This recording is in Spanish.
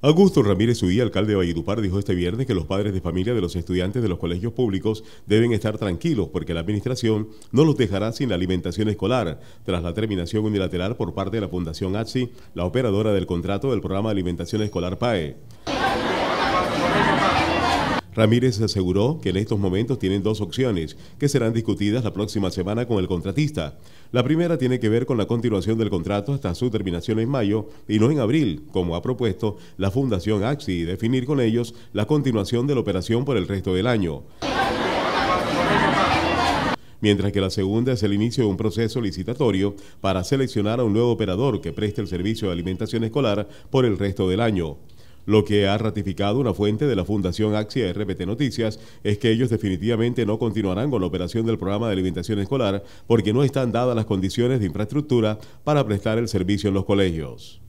Augusto Ramírez Uy, alcalde de Valledupar, dijo este viernes que los padres de familia de los estudiantes de los colegios públicos deben estar tranquilos porque la administración no los dejará sin la alimentación escolar tras la terminación unilateral por parte de la Fundación ATSI, la operadora del contrato del programa de alimentación escolar PAE. Ramírez aseguró que en estos momentos tienen dos opciones que serán discutidas la próxima semana con el contratista. La primera tiene que ver con la continuación del contrato hasta su terminación en mayo y no en abril, como ha propuesto la Fundación AXI, y definir con ellos la continuación de la operación por el resto del año mientras que la segunda es el inicio de un proceso licitatorio para seleccionar a un nuevo operador que preste el servicio de alimentación escolar por el resto del año. Lo que ha ratificado una fuente de la Fundación Axia RPT Noticias es que ellos definitivamente no continuarán con la operación del programa de alimentación escolar porque no están dadas las condiciones de infraestructura para prestar el servicio en los colegios.